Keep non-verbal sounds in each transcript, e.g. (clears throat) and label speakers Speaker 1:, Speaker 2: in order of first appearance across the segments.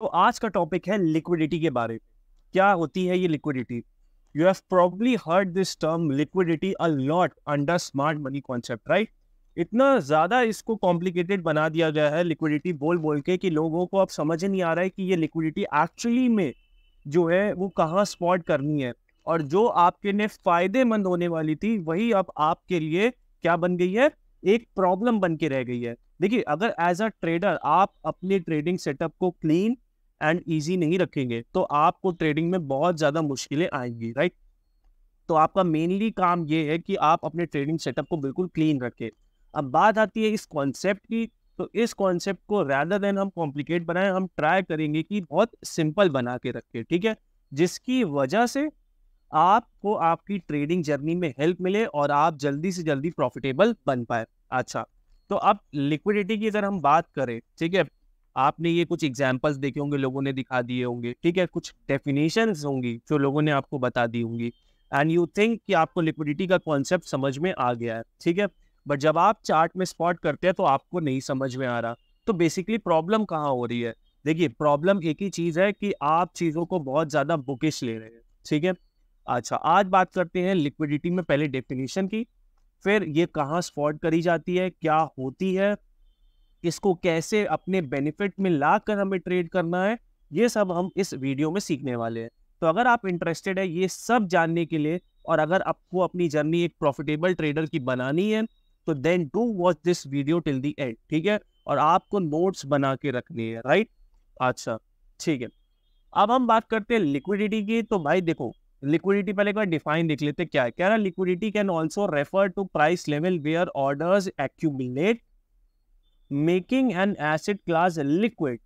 Speaker 1: तो आज का टॉपिक है लिक्विडिटी के बारे में क्या होती है ये liquidity you have probably heard this term liquidity a lot under smart money concept right इतना ज़्यादा इसको कॉम्प्लिकेटेड बना दिया गया है लिक्विडिटी बोल बोल के कि लोगों को अब समझ नहीं आ रहा है कि ये लिक्विडिटी एक्चुअली में जो है वो कहाँ स्पॉट करनी है और जो आपके लिए फायदेमंद होने वाली थी वही अब आपके लिए क्या बन गई है एक प्रॉब्लम बन के रह गई है देखिए अगर एज अ ट्रेडर आप अपने ट्रेडिंग सेटअप को क्लीन एंड ईजी नहीं रखेंगे तो आपको ट्रेडिंग में बहुत ज़्यादा मुश्किलें आएंगी राइट तो आपका मेनली काम ये है कि आप अपने ट्रेडिंग सेटअप को बिल्कुल क्लीन रखें अब बात आती है इस कॉन्सेप्ट की तो इस कॉन्सेप्ट को रैदर देन हम कॉम्प्लिकेट बनाएं हम ट्राई करेंगे कि बहुत सिंपल बना के रखें ठीक है जिसकी वजह से आपको आपकी ट्रेडिंग जर्नी में हेल्प मिले और आप जल्दी से जल्दी प्रॉफिटेबल बन पाए अच्छा तो अब लिक्विडिटी की अगर हम बात करें ठीक है आपने ये कुछ एग्जाम्पल्स देखे होंगे लोगों ने दिखा दिए होंगे ठीक है कुछ डेफिनेशन होंगी जो लोगों ने आपको बता दी होंगी एंड यू थिंक कि आपको लिक्विडिटी का कॉन्सेप्ट समझ में आ गया है ठीक है बट जब आप चार्ट में स्पॉट करते हैं तो आपको नहीं समझ में आ रहा तो बेसिकली प्रॉब्लम कहाँ हो रही है देखिए प्रॉब्लम एक ही चीज़ है कि आप चीज़ों को बहुत ज़्यादा बुकिश ले रहे हैं ठीक है अच्छा आज बात करते हैं लिक्विडिटी में पहले डेफिनेशन की फिर ये कहाँ स्पॉट करी जाती है क्या होती है इसको कैसे अपने बेनिफिट में ला कर हमें ट्रेड करना है ये सब हम इस वीडियो में सीखने वाले हैं तो अगर आप इंटरेस्टेड है ये सब जानने के लिए और अगर आपको अपनी जर्नी एक प्रॉफिटेबल ट्रेडर की बनानी है तो then do watch this video till the end ठीक है और आपको नोट्स बना के रखनी है राइट अच्छा ठीक है अब हम बात करते हैं लिक्विडिटी की तो भाई देखो लिक्विडिटी पहले एक बार डिफाइन देख लेते क्या है कह रहा liquidity can also refer to price level where orders accumulate making an asset class liquid.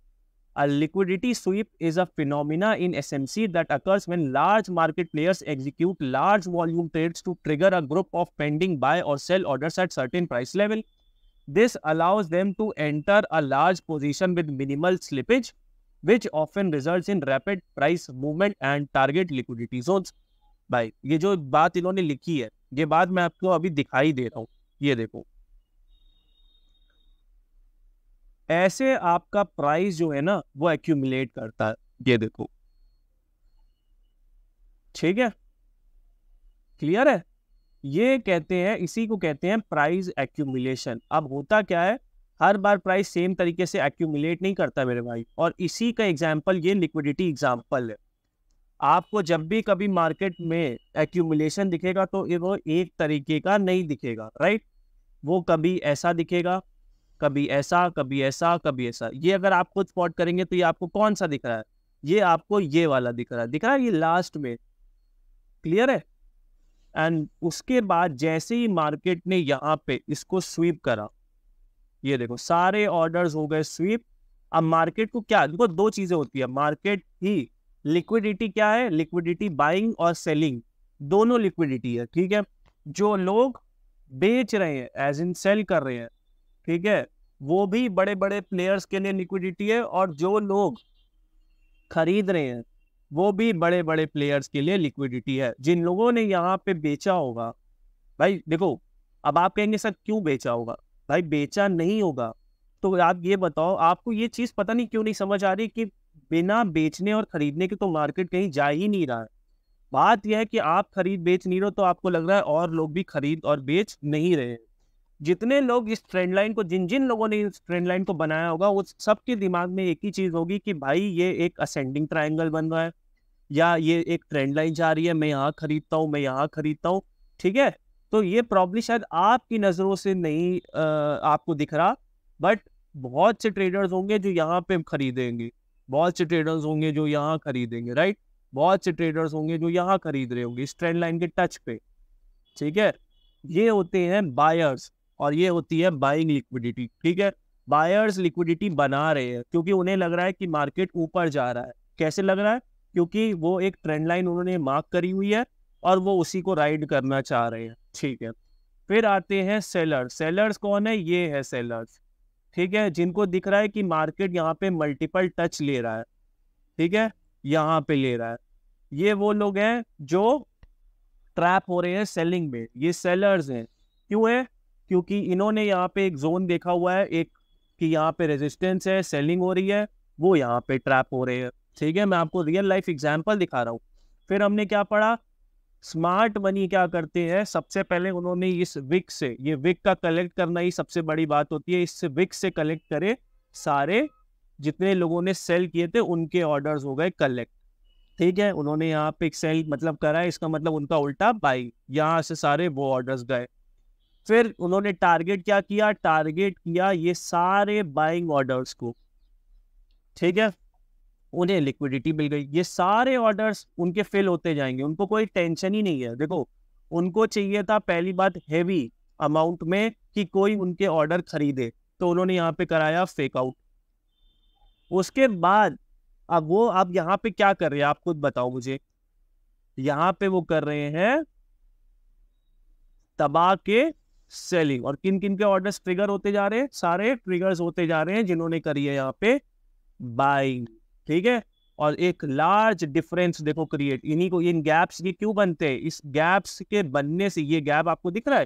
Speaker 1: A liquidity sweep is a phenomena in SMC that occurs when large market players execute large volume trades to trigger a group of pending buy or sell orders at certain price level. This allows them to enter a large position with minimal slippage, which often results in rapid price movement and target liquidity zones. भाई ये जो बात इन्होंने लिखी है ये बात मैं आपको अभी दिखाई दे रहा हूँ ये देखो ऐसे आपका प्राइस जो है ना वो एक्यूमुलेट करता है ये देखो ठीक है क्लियर है ये कहते हैं इसी को कहते हैं प्राइस एक्यूमुलेशन अब होता क्या है हर बार प्राइस सेम तरीके से एक्यूमुलेट नहीं करता मेरे भाई और इसी का एग्जाम्पल ये लिक्विडिटी एग्जाम्पल है आपको जब भी कभी मार्केट में एक्यूमुलेशन दिखेगा तो वो एक तरीके का नहीं दिखेगा राइट वो कभी ऐसा दिखेगा कभी ऐसा कभी ऐसा कभी ऐसा ये अगर आप खुद स्पॉट करेंगे तो ये आपको कौन सा दिख रहा है ये आपको ये वाला दिख रहा है दिख रहा है ये लास्ट में क्लियर है एंड उसके बाद जैसे ही मार्केट ने यहाँ पे इसको स्वीप करा ये देखो सारे ऑर्डर्स हो गए स्वीप अब मार्केट को क्या देखो दो चीजें होती है मार्केट ही लिक्विडिटी क्या है लिक्विडिटी बाइंग और सेलिंग दोनों लिक्विडिटी है ठीक है जो लोग बेच रहे हैं एज इन सेल कर रहे हैं ठीक है वो भी बड़े बड़े प्लेयर्स के लिए लिक्विडिटी है और जो लोग खरीद रहे हैं वो भी बड़े बड़े प्लेयर्स के लिए लिक्विडिटी है जिन लोगों ने यहाँ पे बेचा होगा भाई देखो अब आप कहेंगे सर क्यों बेचा होगा भाई बेचा नहीं होगा तो आप ये बताओ आपको ये चीज पता नहीं क्यों नहीं समझ आ रही कि बिना बेचने और खरीदने के तो मार्केट कहीं जा ही नहीं रहा है बात यह है कि आप खरीद बेच नहीं रहे तो आपको लग रहा है और लोग भी खरीद और बेच नहीं रहे जितने लोग इस ट्रेंड लाइन को जिन जिन लोगों ने इस ट्रेंड लाइन को बनाया होगा वो सबके दिमाग में एक ही चीज होगी कि भाई ये एक असेंडिंग ट्राइंगल बन रहा है या ये एक ट्रेंड लाइन जा रही है मैं यहाँ खरीदता हूँ मैं यहाँ खरीदता हूँ ठीक है तो ये प्रॉब्लम शायद आपकी नज़रों से नहीं आ, आपको दिख रहा बट बहुत से ट्रेडर्स होंगे जो यहाँ पे खरीदेंगे बहुत से ट्रेडर्स होंगे जो यहाँ खरीदेंगे राइट बहुत से ट्रेडर्स होंगे जो यहाँ खरीद रहे होंगे इस ट्रेंड लाइन के टच पे ठीक है ये होते हैं बायर्स और ये होती है बाइंग लिक्विडिटी ठीक है बायर्स लिक्विडिटी बना रहे हैं क्योंकि उन्हें लग रहा है कि मार्केट ऊपर जा रहा है कैसे लग रहा है क्योंकि वो एक ट्रेंड लाइन उन्होंने मार्क करी हुई है और वो उसी को राइड करना चाह रहे हैं ठीक है फिर आते हैं सेलर सेलर्स कौन है ये है सेलर्स ठीक है जिनको दिख रहा है कि मार्केट यहाँ पे मल्टीपल टच ले रहा है ठीक है यहाँ पे ले रहा है ये वो लोग हैं जो ट्रैप हो रहे हैं सेलिंग में ये सेलर्स हैं क्यों है क्योंकि इन्होंने यहाँ पे एक जोन देखा हुआ है एक कि यहाँ पे रेजिस्टेंस है सेलिंग हो रही है वो यहाँ पे ट्रैप हो रहे हैं ठीक है मैं आपको रियल लाइफ एग्जाम्पल दिखा रहा हूँ फिर हमने क्या पढ़ा स्मार्ट मनी क्या करते हैं सबसे पहले उन्होंने इस विक से ये विक का कलेक्ट करना ही सबसे बड़ी बात होती है इस विक से कलेक्ट करे सारे जितने लोगों ने सेल किए थे उनके ऑर्डर्स हो गए कलेक्ट ठीक है उन्होंने यहाँ पे सेल मतलब करा इसका मतलब उनका उल्टा बाई यहाँ से सारे वो ऑर्डर्स गए फिर उन्होंने टारगेट क्या किया टारगेट किया ये सारे बाइंग ऑर्डर्स को ठीक है उन्हें लिक्विडिटी मिल गई ये सारे ऑर्डर्स उनके फिल होते जाएंगे उनको कोई टेंशन ही नहीं है देखो उनको चाहिए था पहली बात हैवी अमाउंट में कि कोई उनके ऑर्डर खरीदे तो उन्होंने यहाँ पे कराया फेक आउट उसके बाद अब वो अब यहाँ पे क्या कर रहे हैं आप खुद बताओ मुझे यहाँ पे वो कर रहे हैं तबाह के सेलिंग और किन किन के ऑर्डर्स ट्रिगर होते जा रहे हैं सारे ट्रिगर्स होते जा रहे हैं जिन्होंने करी है यहाँ पे बाइंग ठीक है और एक लार्ज डिफरेंस देखो क्रिएट इन्हीं को इन गैप्स ये क्यों बनते हैं इस गैप्स के बनने से ये गैप आपको दिख रहा है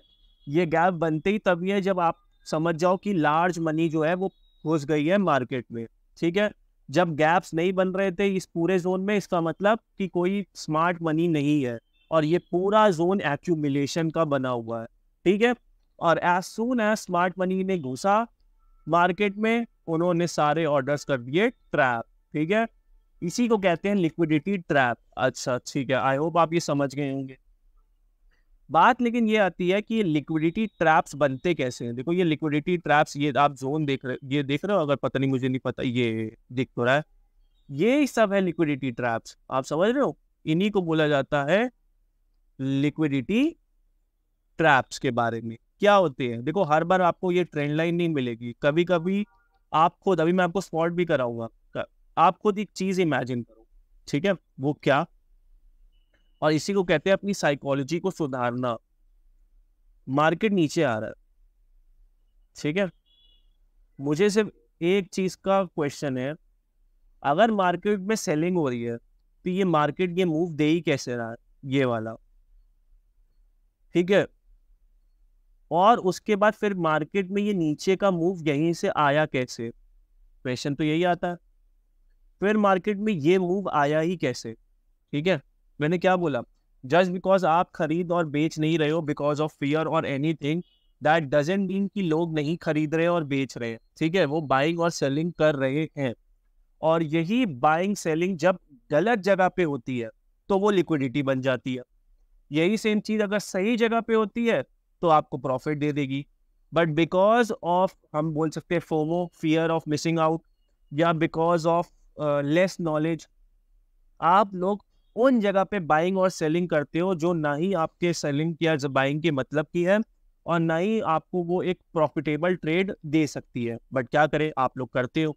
Speaker 1: ये गैप बनते ही तभी है जब आप समझ जाओ कि लार्ज मनी जो है वो घुस गई है मार्केट में ठीक है जब गैप्स नहीं बन रहे थे इस पूरे जोन में इसका मतलब कि कोई स्मार्ट मनी नहीं है और ये पूरा जोन एक्यूमिलेशन का बना हुआ है ठीक है और as soon as smart money ने घुसा मार्केट में उन्होंने सारे ऑर्डर्स कर दिए ट्रैप ठीक है इसी को कहते हैं लिक्विडिटी ट्रैप अच्छा ठीक है आई होप आप ये समझ गए होंगे बात लेकिन ये आती है कि लिक्विडिटी ट्रैप्स बनते कैसे हैं देखो ये लिक्विडिटी ट्रैप्स ये आप जोन देख रहे ये देख रहे हो अगर पता नहीं मुझे नहीं पता ये दिख तो रहा है ये सब है लिक्विडिटी ट्रैप्स आप समझ रहे हो इन्हीं को बोला जाता है लिक्विडिटी ट्रैप्स के बारे में क्या होते हैं देखो हर बार आपको ये ट्रेंड लाइन नहीं मिलेगी कभी कभी आप खुद अभी मैं आपको स्पॉट भी कराऊंगा आप खुद एक चीज इमेजिन करो ठीक है वो क्या और इसी को कहते हैं अपनी साइकोलॉजी को सुधारना मार्केट नीचे आ रहा है ठीक है मुझे सिर्फ एक चीज का क्वेश्चन है अगर मार्केट में सेलिंग हो रही है तो ये मार्केट ये मूव दे ही कैसे रहा है ये वाला ठीक है और उसके बाद फिर मार्केट में ये नीचे का मूव यहीं से आया कैसे क्वेश्चन तो यही आता है फिर मार्केट में ये मूव आया ही कैसे ठीक है मैंने क्या बोला जस्ट बिकॉज आप खरीद और बेच नहीं रहे हो बिकॉज ऑफ फियर और anything that doesn't mean कि लोग नहीं खरीद रहे और बेच रहे हैं ठीक है वो बाइंग और सेलिंग कर रहे हैं और यही बाइंग सेलिंग जब गलत जगह पे होती है तो वो लिक्विडिटी बन जाती है यही सेम चीज़ अगर सही जगह पे होती है तो आपको प्रॉफिट दे देगी बट बिकॉज ऑफ हम बोल सकते हैं FOMO fear of missing out या बिकॉज ऑफ लेस नॉलेज आप लोग उन जगह पे बाइंग और सेलिंग करते हो जो ना ही आपके सेलिंग या बाइंग के मतलब की है और ना ही आपको वो एक प्रॉफिटेबल ट्रेड दे सकती है बट क्या करें आप लोग करते हो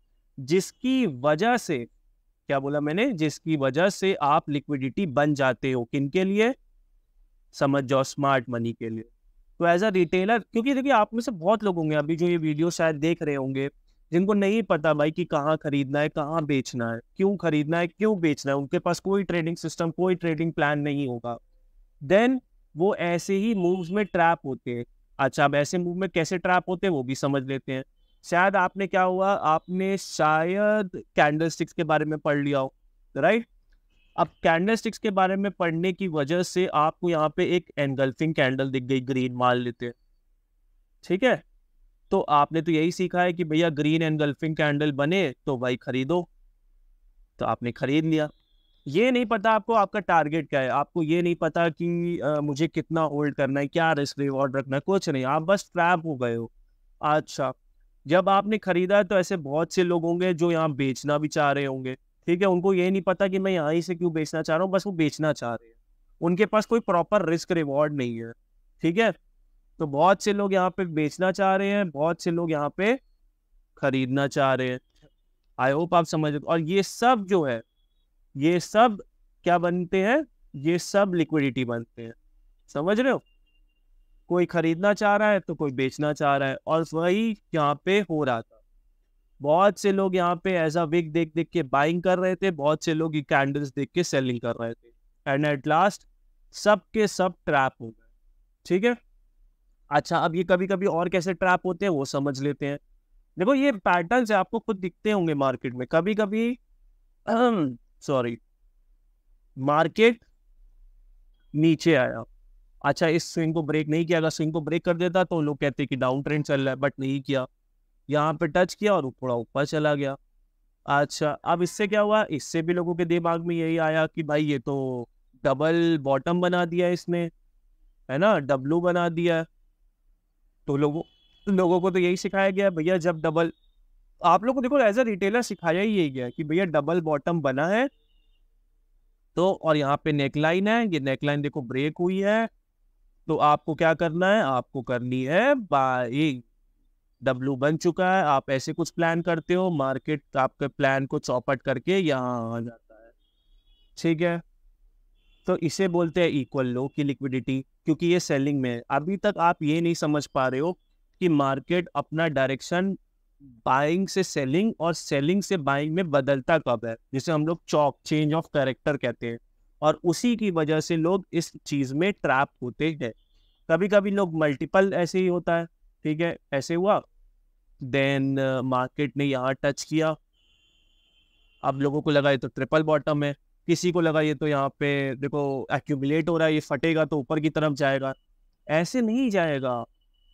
Speaker 1: जिसकी वजह से क्या बोला मैंने जिसकी वजह से आप लिक्विडिटी बन जाते हो किन के लिए समझ जाओ स्मार्ट मनी के लिए तो एज अ रिटेलर क्योंकि देखिए आप में से बहुत लोग होंगे अभी जो ये वीडियो शायद देख रहे होंगे जिनको नहीं पता भाई कि कहाँ खरीदना है कहाँ बेचना है क्यों खरीदना है क्यों बेचना है उनके पास कोई ट्रेडिंग सिस्टम कोई ट्रेडिंग प्लान नहीं होगा देन वो ऐसे ही मूव्स में ट्रैप होते हैं अच्छा अब ऐसे मूव में कैसे ट्रैप होते हैं वो भी समझ लेते हैं शायद आपने क्या हुआ आपने शायद कैंडल के बारे में पढ़ लिया हो राइट अब कैंडल स्टिक्स के बारे में पढ़ने की वजह से आपको यहाँ पे एक एनगल्फिंग कैंडल दिख गई ग्रीन मान लेते ठीक है तो आपने तो यही सीखा है कि भैया ग्रीन एनगल्फिंग कैंडल बने तो भाई खरीदो तो आपने खरीद लिया ये नहीं पता आपको आपका टारगेट क्या है आपको ये नहीं पता कि आ, मुझे कितना होल्ड करना है क्या रिस्क रिवॉर्ड रखना है कुछ नहीं आप बस ट्रैप हो गए हो अच्छा जब आपने खरीदा तो ऐसे बहुत से लोग होंगे जो यहाँ बेचना भी चाह रहे होंगे ठीक है उनको ये नहीं पता कि मैं यहाँ से क्यों बेचना चाह रहा हूँ बस वो बेचना चाह रहे हैं उनके पास कोई प्रॉपर रिस्क रिवॉर्ड नहीं है ठीक है तो बहुत से लोग यहाँ पे बेचना चाह रहे हैं बहुत से लोग यहाँ पे खरीदना चाह रहे हैं आई होप आप समझ और ये सब जो है ये सब क्या बनते हैं ये सब लिक्विडिटी बनते हैं समझ रहे हो कोई खरीदना चाह रहा है तो कोई बेचना चाह रहा है और वही यहाँ पे हो रहा था बहुत से लोग यहाँ पे एज अ विक देख देख के बाइंग कर रहे थे बहुत से लोग ये कैंडल्स देख के सेलिंग कर रहे थे एंड एट लास्ट सब के सब ट्रैप हो गए ठीक है अच्छा अब ये कभी कभी और कैसे ट्रैप होते हैं वो समझ लेते हैं देखो ये पैटर्न्स आपको खुद दिखते होंगे मार्केट में कभी कभी सॉरी मार्केट नीचे आया अच्छा इस स्विंग को ब्रेक नहीं किया अगर स्विंग को ब्रेक कर देता तो लोग कहते कि डाउन ट्रेंड चल रहा है बट नहीं किया यहाँ पे टच किया और थोड़ा ऊपर चला गया अच्छा अब इससे क्या हुआ इससे भी लोगों के दिमाग में यही आया कि भाई ये तो डबल बॉटम बना दिया इसने है ना डब्लू बना दिया तो लोगों लोगों को तो यही सिखाया गया भैया जब डबल आप लोग को देखो एज ए रिटेलर सिखाया ही यही गया कि भैया डबल बॉटम बना है तो और यहाँ पे नेकलाइन है ये नेकलाइन देखो ब्रेक हुई है तो आपको क्या करना है आपको करनी है बाइंग डब्लू बन चुका है आप ऐसे कुछ प्लान करते हो मार्केट आपके प्लान को चौपट करके यहाँ आ जाता है ठीक है तो इसे बोलते हैं इक्वल लो की लिक्विडिटी क्योंकि ये सेलिंग में है अभी तक आप ये नहीं समझ पा रहे हो कि मार्केट अपना डायरेक्शन बाइंग से सेलिंग और सेलिंग से बाइंग में बदलता कब है जिसे हम लोग चौक चेंज ऑफ कैरेक्टर कहते हैं और उसी की वजह से लोग इस चीज़ में ट्रैप होते हैं कभी कभी लोग मल्टीपल ऐसे ही होता है ठीक है ऐसे हुआ देन मार्केट uh, ने यहाँ टच किया अब लोगों को लगा ये तो ट्रिपल बॉटम है किसी को लगा ये तो यहाँ पे देखो एक्यूमुलेट हो रहा है ये फटेगा तो ऊपर की तरफ जाएगा ऐसे नहीं जाएगा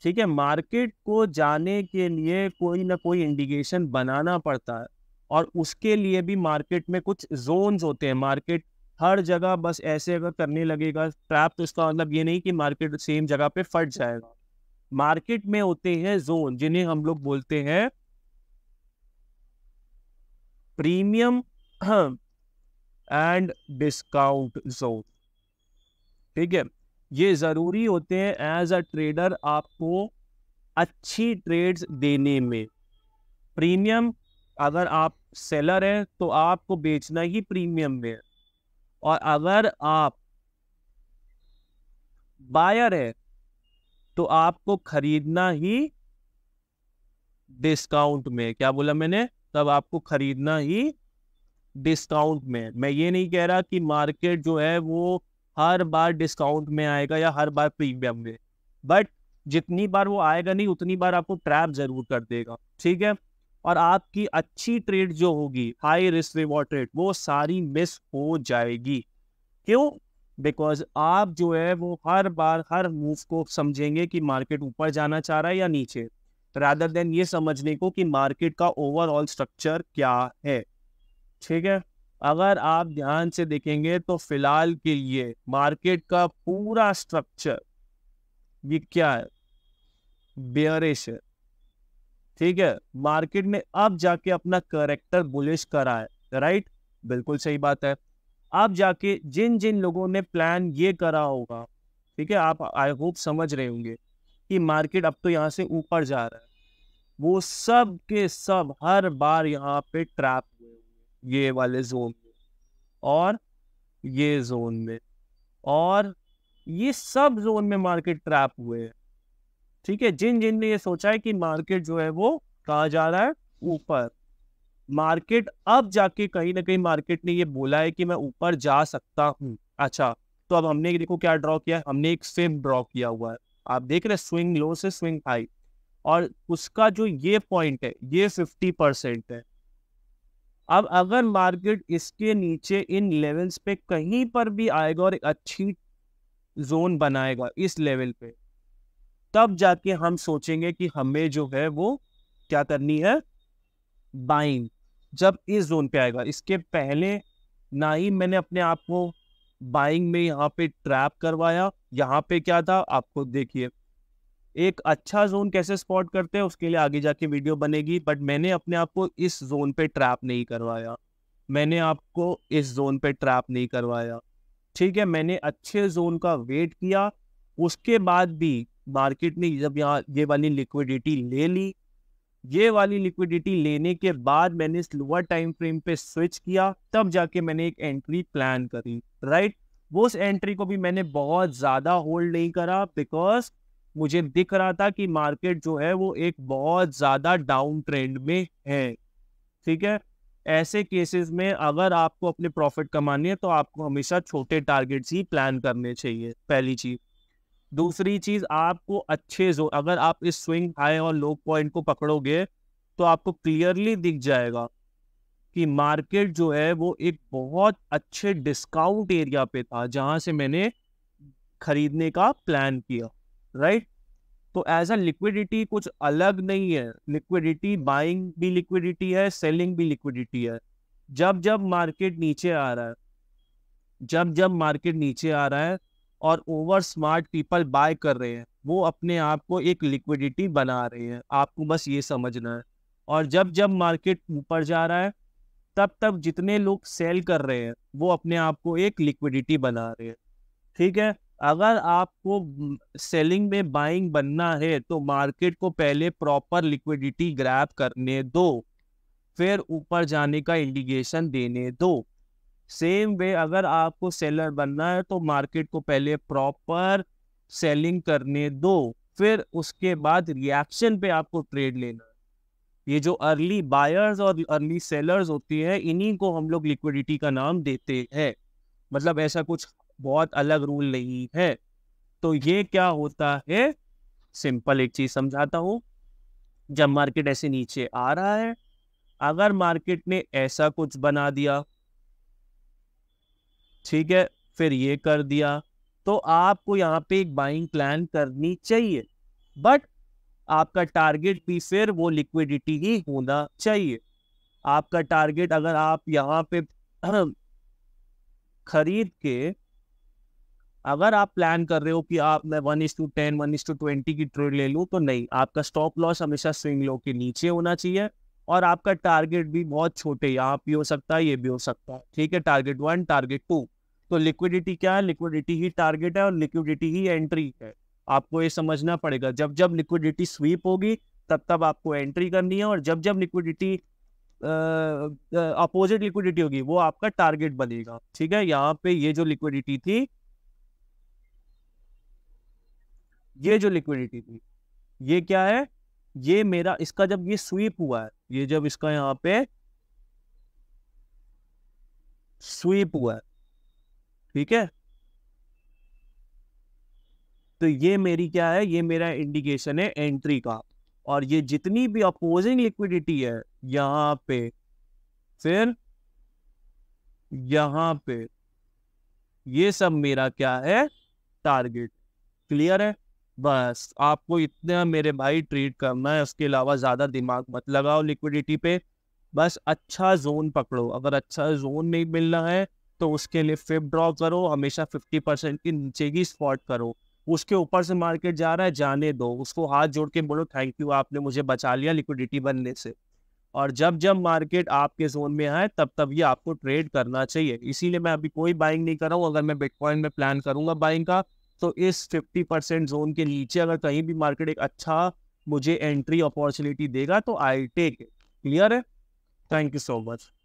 Speaker 1: ठीक है मार्केट को जाने के लिए कोई ना कोई इंडिकेशन बनाना पड़ता है और उसके लिए भी मार्केट में कुछ जोन्स होते हैं मार्केट हर जगह बस ऐसे अगर करने लगेगा ट्रैप तो इसका मतलब ये नहीं कि मार्केट सेम जगह पे फट जाएगा मार्केट में होते हैं जोन जिन्हें हम लोग बोलते हैं प्रीमियम हाँ, एंड डिस्काउंट जोन ठीक है ये जरूरी होते हैं एज अ ट्रेडर आपको अच्छी ट्रेड्स देने में प्रीमियम अगर आप सेलर हैं तो आपको बेचना ही प्रीमियम में और अगर आप बायर है तो आपको खरीदना ही डिस्काउंट में क्या बोला मैंने तब आपको खरीदना ही डिस्काउंट में मैं ये नहीं कह रहा कि मार्केट जो है वो हर बार डिस्काउंट में आएगा या हर बार प्रीमियम में बट जितनी बार वो आएगा नहीं उतनी बार आपको ट्रैप जरूर कर देगा ठीक है और आपकी अच्छी ट्रेड जो होगी हाई रिस्क रिवॉर्ड ट्रेड वो सारी मिस हो जाएगी क्यों बिकॉज आप जो है वो हर बार हर मूव को समझेंगे कि मार्केट ऊपर जाना चाह रहा है या नीचे रादर देन ये समझने को कि मार्केट का ओवरऑल स्ट्रक्चर क्या है ठीक है अगर आप ध्यान से देखेंगे तो फिलहाल के लिए मार्केट का पूरा स्ट्रक्चर ये क्या है बेयरिश है ठीक है मार्केट ने अब जाके अपना करेक्टर बुलिश करा है राइट बिल्कुल सही बात है आप जाके जिन जिन लोगों ने प्लान ये करा होगा ठीक है आप आई होप समझ रहे होंगे कि मार्केट अब तो यहाँ से ऊपर जा रहा है वो सब के सब हर बार यहाँ पे ट्रैप हुए ये वाले जोन में और ये जोन में और ये सब जोन में मार्केट ट्रैप हुए हैं ठीक है जिन जिन ने ये सोचा है कि मार्केट जो है वो कहा जा रहा है ऊपर मार्केट अब जाके कहीं ना कहीं मार्केट ने ये बोला है कि मैं ऊपर जा सकता हूँ अच्छा तो अब हमने देखो क्या ड्रॉ किया हमने एक सेम ड्रॉ किया हुआ है आप देख रहे हैं स्विंग लो से स्विंग हाई और उसका जो ये पॉइंट है ये फिफ्टी परसेंट है अब अगर मार्केट इसके नीचे इन लेवल्स पे कहीं पर भी आएगा और एक अच्छी जोन बनाएगा इस लेवल पे तब जाके हम सोचेंगे कि हमें जो है वो क्या करनी है बाइंग जब इस जोन पे आएगा इसके पहले ना ही मैंने अपने आप को बाइंग में यहाँ पे ट्रैप करवाया यहाँ पे क्या था आप खुद देखिए एक अच्छा जोन कैसे स्पॉट करते हैं उसके लिए आगे जाके वीडियो बनेगी बट मैंने अपने आप को इस जोन पे ट्रैप नहीं करवाया मैंने आपको इस जोन पे ट्रैप नहीं करवाया ठीक है मैंने अच्छे जोन का वेट किया उसके बाद भी मार्केट ने जब यहाँ ये वाली लिक्विडिटी ले ली ये वाली लिक्विडिटी लेने के बाद मैंने इस लोअर टाइम फ्रेम पे स्विच किया तब जाके मैंने एक एंट्री प्लान करी राइट वो उस एंट्री को भी मैंने बहुत ज़्यादा होल्ड नहीं करा बिकॉज मुझे दिख रहा था कि मार्केट जो है वो एक बहुत ज़्यादा डाउन ट्रेंड में है ठीक है ऐसे केसेस में अगर आपको अपने प्रॉफिट कमानी है तो आपको हमेशा छोटे टारगेट्स ही प्लान करने चाहिए पहली चीज़ दूसरी चीज आपको अच्छे जो अगर आप इस स्विंग हाई और लो पॉइंट को पकड़ोगे तो आपको क्लियरली दिख जाएगा कि मार्केट जो है वो एक बहुत अच्छे डिस्काउंट एरिया पे था जहां से मैंने खरीदने का प्लान किया राइट तो एज अ लिक्विडिटी कुछ अलग नहीं है लिक्विडिटी बाइंग भी लिक्विडिटी है सेलिंग भी लिक्विडिटी है जब जब मार्केट नीचे आ रहा है जब जब मार्केट नीचे आ रहा है और ओवर स्मार्ट पीपल बाय कर रहे हैं वो अपने आप को एक लिक्विडिटी बना रहे हैं आपको बस ये समझना है और जब जब मार्केट ऊपर जा रहा है तब तब जितने लोग सेल कर रहे हैं वो अपने आप को एक लिक्विडिटी बना रहे हैं ठीक है अगर आपको सेलिंग हम्म, में बाइंग बनना है तो मार्केट को पहले प्रॉपर लिक्विडिटी ग्रैप करने दो फिर ऊपर जाने का इंडिकेशन देने दो सेम वे अगर आपको सेलर बनना है तो मार्केट को पहले प्रॉपर सेलिंग करने दो फिर उसके बाद रिएक्शन पे आपको ट्रेड लेना है ये जो अर्ली बायर्स और अर्ली सेलर्स होती हैं इन्हीं को हम लोग लिक्विडिटी का नाम देते हैं मतलब ऐसा कुछ बहुत अलग रूल नहीं है तो ये क्या होता है सिंपल एक चीज समझाता हूँ जब मार्केट ऐसे नीचे आ रहा है अगर मार्केट ने ऐसा कुछ बना दिया ठीक है फिर ये कर दिया तो आपको यहाँ पे एक बाइंग प्लान करनी चाहिए बट आपका टारगेट भी फिर वो लिक्विडिटी ही होना चाहिए आपका टारगेट अगर आप यहाँ पे (clears throat) खरीद के अगर आप प्लान कर रहे हो कि आप मैं one is to ten one is to twenty की ट्रेड ले लूँ तो नहीं आपका स्टॉप लॉस हमेशा स्विंग लो के नीचे होना चाहिए और आपका टारगेट भी बहुत छोटे यहाँ भी हो सकता है ये भी हो सकता है ठीक है टारगेट वन टारगेट टू तो लिक्विडिटी क्या है लिक्विडिटी ही टारगेट है और लिक्विडिटी ही एंट्री है आपको ये समझना पड़ेगा जब जब लिक्विडिटी स्वीप होगी तब तब आपको एंट्री करनी है और जब जब लिक्विडिटी अपोजिट लिक्विडिटी होगी वो आपका टारगेट बनेगा ठीक है यहाँ पे ये जो लिक्विडिटी थी ये जो लिक्विडिटी थी ये क्या है ये मेरा इसका जब ये स्वीप हुआ है ये जब इसका यहाँ पे स्वीप हुआ है ठीक है तो ये मेरी क्या है ये मेरा इंडिकेशन है एंट्री का और ये जितनी भी अपोजिंग लिक्विडिटी है यहां पे फिर यहां पे ये सब मेरा क्या है टारगेट क्लियर है बस आपको इतना मेरे भाई ट्रीट करना है उसके अलावा ज्यादा दिमाग मत लगाओ लिक्विडिटी पे बस अच्छा जोन पकड़ो अगर अच्छा जोन नहीं मिलना है तो उसके लिए फिप ड्रॉ करो हमेशा फिफ्टी परसेंट के नीचे की स्पॉट करो उसके ऊपर से मार्केट जा रहा है जाने दो उसको हाथ जोड़ के बोलो थैंक यू आपने मुझे बचा लिया लिक्विडिटी बनने से और जब जब मार्केट आपके जोन में आए तब तब ये आपको ट्रेड करना चाहिए इसीलिए मैं अभी कोई बाइंग नहीं कर रहा हूँ अगर मैं बिटकॉइन में प्लान करूंगा बाइंग का तो इस फिफ्टी परसेंट जोन के नीचे अगर कहीं भी मार्केट एक अच्छा मुझे एंट्री अपॉर्चुनिटी देगा तो आई टेक क्लियर है थैंक यू सो मच